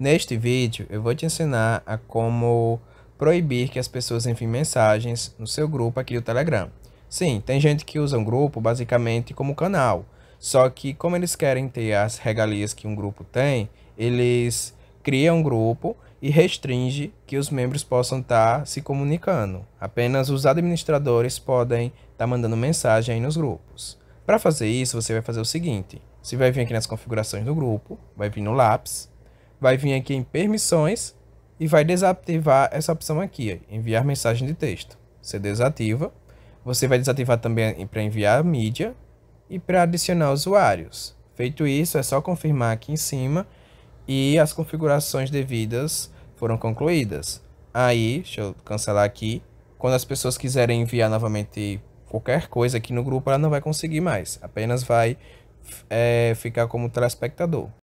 Neste vídeo eu vou te ensinar a como proibir que as pessoas enviem mensagens no seu grupo aqui do Telegram. Sim, tem gente que usa um grupo basicamente como canal, só que como eles querem ter as regalias que um grupo tem, eles criam um grupo e restringe que os membros possam estar tá se comunicando. Apenas os administradores podem estar tá mandando mensagem aí nos grupos. Para fazer isso, você vai fazer o seguinte, você vai vir aqui nas configurações do grupo, vai vir no lápis, vai vir aqui em permissões e vai desativar essa opção aqui, enviar mensagem de texto. Você desativa. Você vai desativar também para enviar mídia e para adicionar usuários. Feito isso, é só confirmar aqui em cima e as configurações devidas foram concluídas. Aí, deixa eu cancelar aqui. Quando as pessoas quiserem enviar novamente qualquer coisa aqui no grupo, ela não vai conseguir mais. Apenas vai é, ficar como telespectador.